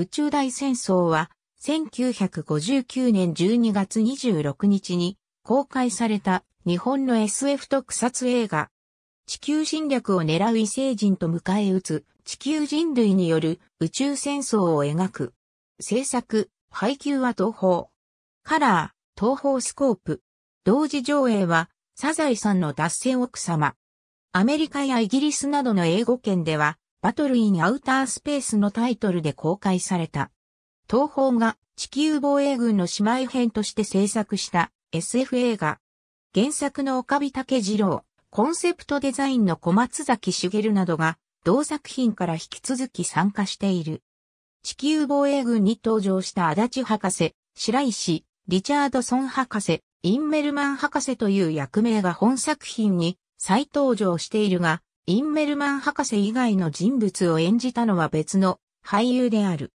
宇宙大戦争は、1959年12月26日に公開された日本の SF 特撮映画。地球侵略を狙う異星人と迎え撃つ地球人類による宇宙戦争を描く。制作、配給は東方。カラー、東方スコープ。同時上映はサザエさんの脱線奥様。アメリカやイギリスなどの英語圏ではバトルインアウタースペースのタイトルで公開された。東宝が地球防衛軍の姉妹編として制作した SF 映画。原作の岡部武次郎、コンセプトデザインの小松崎茂などが同作品から引き続き参加している。地球防衛軍に登場した足立博士、白石、リチャードソン博士、インメルマン博士という役名が本作品に再登場しているが、インメルマン博士以外の人物を演じたのは別の俳優である。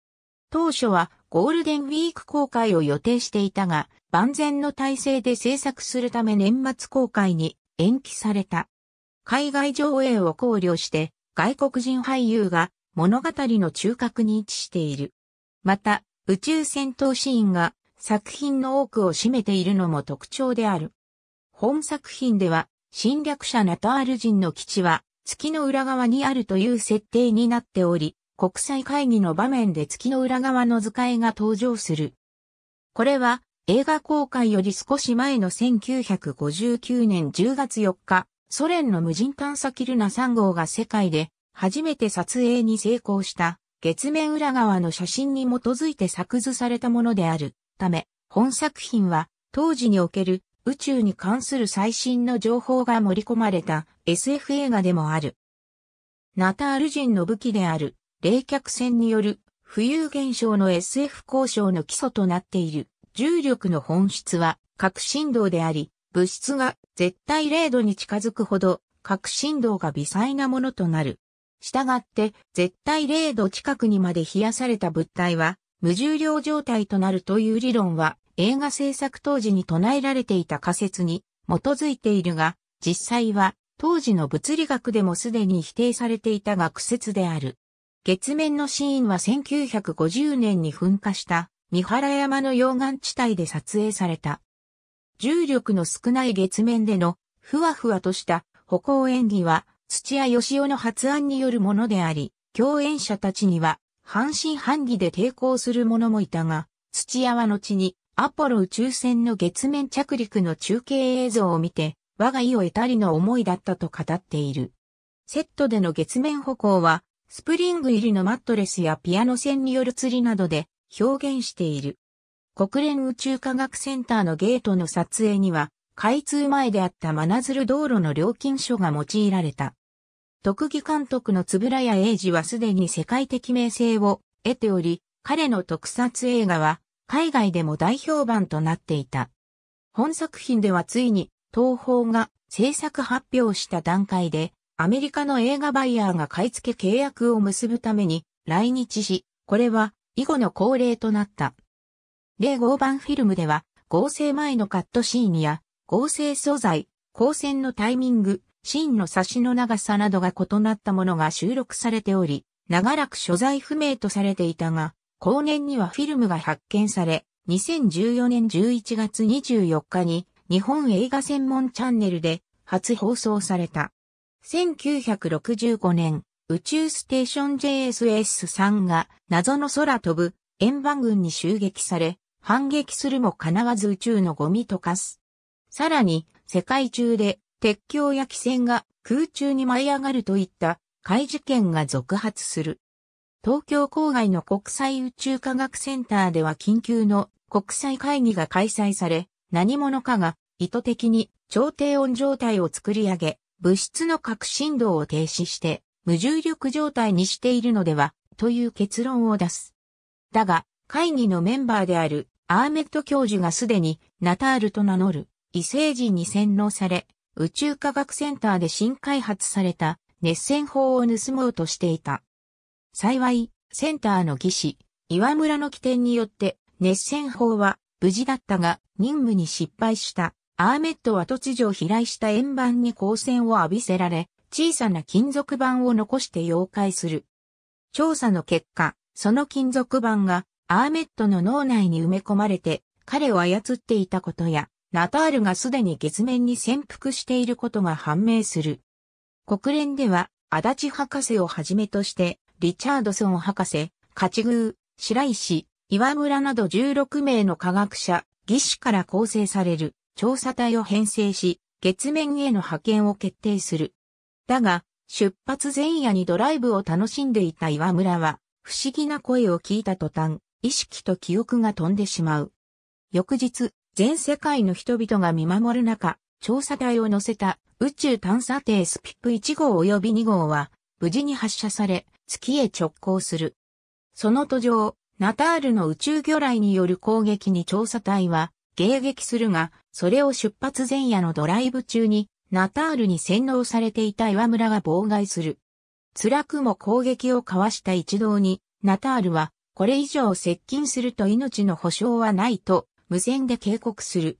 当初はゴールデンウィーク公開を予定していたが、万全の体制で制作するため年末公開に延期された。海外上映を考慮して外国人俳優が物語の中核に位置している。また、宇宙戦闘シーンが作品の多くを占めているのも特徴である。本作品では侵略者ナタール人の基地は月の裏側にあるという設定になっており、国際会議の場面で月の裏側の図解が登場する。これは映画公開より少し前の1959年10月4日、ソ連の無人探査キルナ3号が世界で初めて撮影に成功した月面裏側の写真に基づいて作図されたものであるため、本作品は当時における宇宙に関する最新の情報が盛り込まれた SF 映画でもある。ナタール人の武器である冷却船による浮遊現象の SF 交渉の基礎となっている重力の本質は核振動であり、物質が絶対0度に近づくほど核振動が微細なものとなる。したがって絶対0度近くにまで冷やされた物体は無重量状態となるという理論は映画制作当時に唱えられていた仮説に基づいているが、実際は当時の物理学でもすでに否定されていた学説である。月面のシーンは1950年に噴火した三原山の溶岩地帯で撮影された。重力の少ない月面でのふわふわとした歩行演技は土屋義雄の発案によるものであり、共演者たちには半信半疑で抵抗する者もいたが、土屋は後にアポロ宇宙船の月面着陸の中継映像を見て、我が意を得たりの思いだったと語っている。セットでの月面歩行は、スプリング入りのマットレスやピアノ線による釣りなどで表現している。国連宇宙科学センターのゲートの撮影には、開通前であった真鶴道路の料金所が用いられた。特技監督の円谷英二はすでに世界的名声を得ており、彼の特撮映画は海外でも大評判となっていた。本作品ではついに東方が制作発表した段階でアメリカの映画バイヤーが買い付け契約を結ぶために来日し、これは以後の恒例となった。例合版フィルムでは合成前のカットシーンや合成素材、光線のタイミング、シーンの差しの長さなどが異なったものが収録されており、長らく所在不明とされていたが、後年にはフィルムが発見され、2014年11月24日に日本映画専門チャンネルで初放送された。1965年、宇宙ステーション JSS-3 が謎の空飛ぶ円盤群に襲撃され、反撃するも必ず宇宙のゴミ溶かす。さらに、世界中で鉄橋や汽船が空中に舞い上がるといった怪事件が続発する。東京郊外の国際宇宙科学センターでは緊急の国際会議が開催され、何者かが意図的に超低温状態を作り上げ、物質の核振動を停止して、無重力状態にしているのでは、という結論を出す。だが、会議のメンバーであるアーメット教授がすでにナタールと名乗る異星人に洗脳され、宇宙科学センターで新開発された熱線法を盗もうとしていた。幸い、センターの技師、岩村の起点によって、熱戦法は無事だったが、任務に失敗した。アーメットは突如飛来した円盤に光線を浴びせられ、小さな金属板を残して溶解する。調査の結果、その金属板がアーメットの脳内に埋め込まれて、彼を操っていたことや、ナタールがすでに月面に潜伏していることが判明する。国連では、足立博士をはじめとして、リチャードソン博士、勝宮、白石、岩村など16名の科学者、技師から構成される調査隊を編成し、月面への派遣を決定する。だが、出発前夜にドライブを楽しんでいた岩村は、不思議な声を聞いた途端、意識と記憶が飛んでしまう。翌日、全世界の人々が見守る中、調査隊を乗せた宇宙探査艇スピップ1号及び2号は、無事に発射され、月へ直行する。その途上、ナタールの宇宙魚雷による攻撃に調査隊は迎撃するが、それを出発前夜のドライブ中に、ナタールに洗脳されていた岩村が妨害する。辛くも攻撃をかわした一同に、ナタールは、これ以上接近すると命の保証はないと、無線で警告する。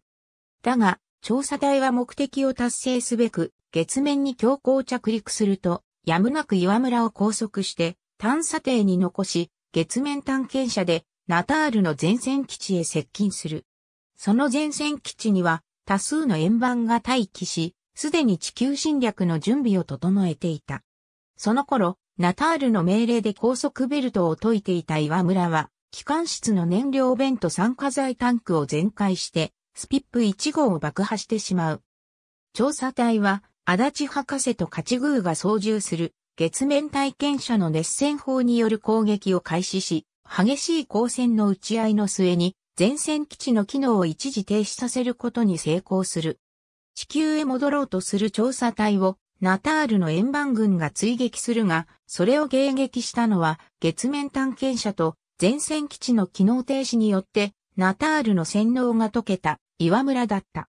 だが、調査隊は目的を達成すべく、月面に強行着陸すると、やむなく岩村を拘束して探査艇に残し、月面探検車でナタールの前線基地へ接近する。その前線基地には多数の円盤が待機し、すでに地球侵略の準備を整えていた。その頃、ナタールの命令で高速ベルトを解いていた岩村は、機関室の燃料弁と酸化剤タンクを全開して、スピップ1号を爆破してしまう。調査隊は、足立博士と勝宮が操縦する月面体験者の熱戦法による攻撃を開始し、激しい光線の打ち合いの末に前線基地の機能を一時停止させることに成功する。地球へ戻ろうとする調査隊をナタールの円盤軍が追撃するが、それを迎撃したのは月面探検者と前線基地の機能停止によってナタールの洗脳が解けた岩村だった。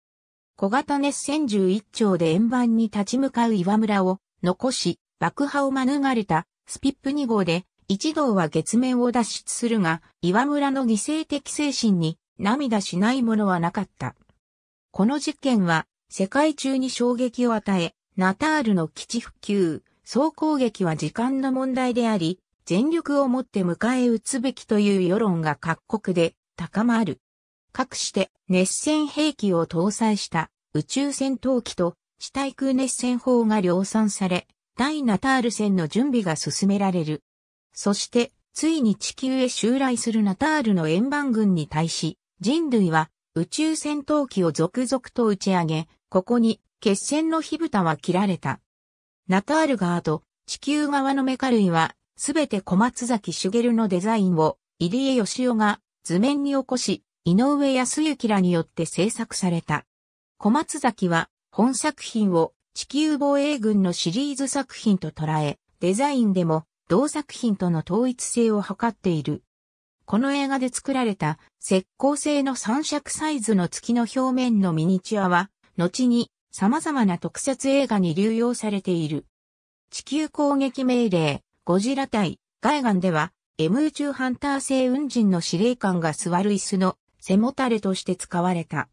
小型熱線11丁で円盤に立ち向かう岩村を残し、爆破を免れたスピップ2号で一同は月面を脱出するが、岩村の犠牲的精神に涙しないものはなかった。この実験は世界中に衝撃を与え、ナタールの基地復旧、総攻撃は時間の問題であり、全力をもって迎え撃つべきという世論が各国で高まる。各して熱線兵器を搭載した宇宙戦闘機と地対空熱線砲が量産され、第ナタール戦の準備が進められる。そして、ついに地球へ襲来するナタールの円盤軍に対し、人類は宇宙戦闘機を続々と打ち上げ、ここに決戦の火蓋は切られた。ナタール側と地球側のメカ類は、すべて小松崎茂のデザインを入江義雄が図面に起こし、井上康幸らによって制作された。小松崎は本作品を地球防衛軍のシリーズ作品と捉え、デザインでも同作品との統一性を図っている。この映画で作られた石膏製の三尺サイズの月の表面のミニチュアは、後に様々な特撮映画に流用されている。地球攻撃命令、ゴジラ対、ガイガンでは、M 宇宙ハンター星雲人の司令官が座る椅子の背もたれとして使われた。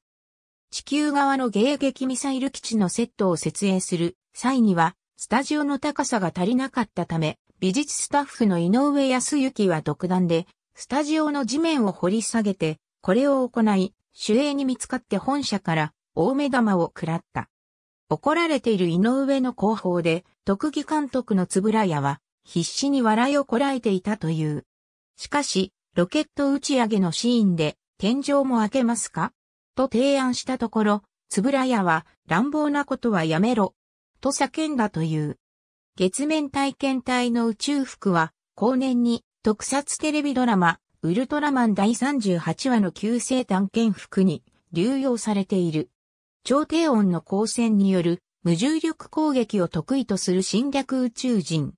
地球側の迎撃ミサイル基地のセットを設営する際には、スタジオの高さが足りなかったため、美術スタッフの井上康之は独断で、スタジオの地面を掘り下げて、これを行い、守衛に見つかって本社から大目玉を食らった。怒られている井上の後方で、特技監督の円谷は、必死に笑いをこらえていたという。しかし、ロケット打ち上げのシーンで、天井も開けますかと提案したところ、つぶらやは乱暴なことはやめろ、と叫んだという。月面体験隊の宇宙服は、後年に特撮テレビドラマ、ウルトラマン第38話の旧世探検服に流用されている。超低音の光線による無重力攻撃を得意とする侵略宇宙人。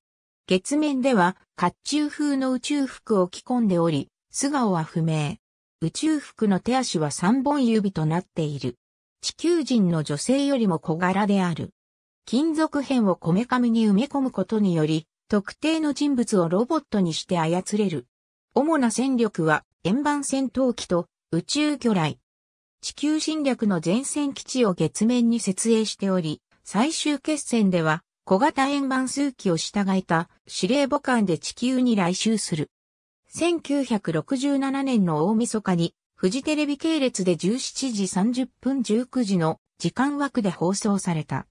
月面では、甲冑風の宇宙服を着込んでおり、素顔は不明。宇宙服の手足は三本指となっている。地球人の女性よりも小柄である。金属片をこめかみに埋め込むことにより、特定の人物をロボットにして操れる。主な戦力は、円盤戦闘機と宇宙魚雷。地球侵略の前線基地を月面に設営しており、最終決戦では、小型円盤数機を従えた司令母艦で地球に来襲する。1967年の大晦日に、フジテレビ系列で17時30分19時の時間枠で放送された。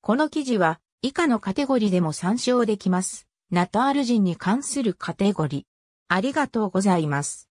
この記事は、以下のカテゴリでも参照できます。ナタール人に関するカテゴリ。ありがとうございます。